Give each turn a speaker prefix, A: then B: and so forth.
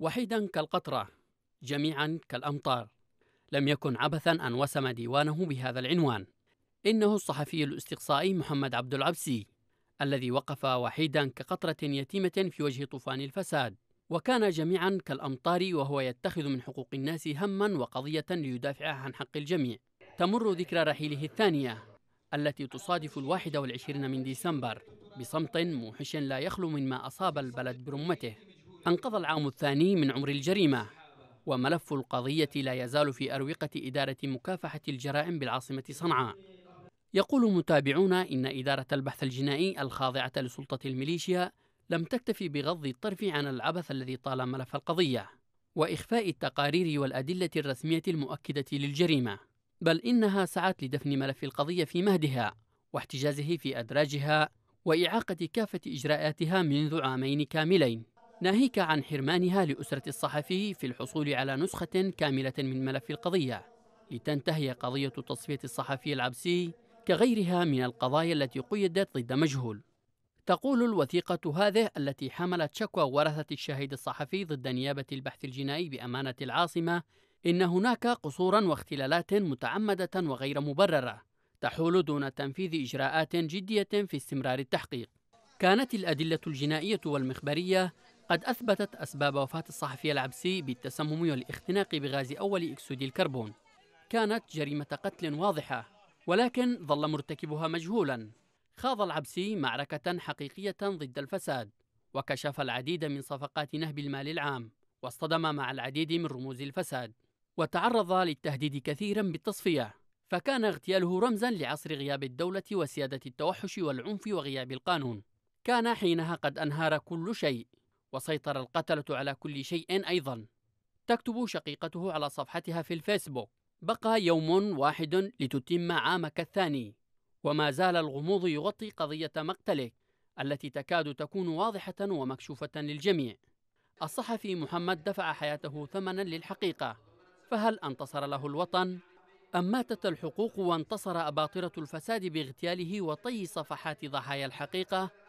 A: وحيدا كالقطرة جميعا كالأمطار لم يكن عبثا أن وسم ديوانه بهذا العنوان إنه الصحفي الاستقصائي محمد عبد العبسي الذي وقف وحيدا كقطرة يتيمة في وجه طوفان الفساد وكان جميعا كالأمطار وهو يتخذ من حقوق الناس هما وقضية ليدافع عن حق الجميع تمر ذكرى رحيله الثانية التي تصادف الواحد والعشرين من ديسمبر بصمت موحش لا يخلو من ما أصاب البلد برمته انقضى العام الثاني من عمر الجريمة وملف القضية لا يزال في أروقة إدارة مكافحة الجرائم بالعاصمة صنعاء يقول متابعون إن إدارة البحث الجنائي الخاضعة لسلطة الميليشيا لم تكتفي بغض الطرف عن العبث الذي طال ملف القضية وإخفاء التقارير والأدلة الرسمية المؤكدة للجريمة بل إنها سعت لدفن ملف القضية في مهدها واحتجازه في أدراجها وإعاقة كافة إجراءاتها منذ عامين كاملين ناهيك عن حرمانها لأسرة الصحفي في الحصول على نسخة كاملة من ملف القضية لتنتهي قضية تصفية الصحفي العبسي كغيرها من القضايا التي قيدت ضد مجهول تقول الوثيقة هذه التي حملت شكوى ورثة الشهيد الصحفي ضد نيابة البحث الجنائي بأمانة العاصمة إن هناك قصورا واختلالات متعمدة وغير مبررة تحول دون تنفيذ إجراءات جدية في استمرار التحقيق كانت الأدلة الجنائية والمخبرية قد أثبتت أسباب وفاة الصحفي العبسي بالتسمم والاختناق بغاز أول أكسيد الكربون كانت جريمة قتل واضحة ولكن ظل مرتكبها مجهولا خاض العبسي معركة حقيقية ضد الفساد وكشف العديد من صفقات نهب المال العام واصطدم مع العديد من رموز الفساد وتعرض للتهديد كثيرا بالتصفية فكان اغتياله رمزا لعصر غياب الدولة وسيادة التوحش والعنف وغياب القانون كان حينها قد أنهار كل شيء وسيطر القتلة على كل شيء أيضا تكتب شقيقته على صفحتها في الفيسبوك بقى يوم واحد لتتم عامك الثاني وما زال الغموض يغطي قضية مقتلك التي تكاد تكون واضحة ومكشوفة للجميع الصحفي محمد دفع حياته ثمنا للحقيقة فهل انتصر له الوطن؟ أم ماتت الحقوق وانتصر أباطرة الفساد باغتياله وطي صفحات ضحايا الحقيقة؟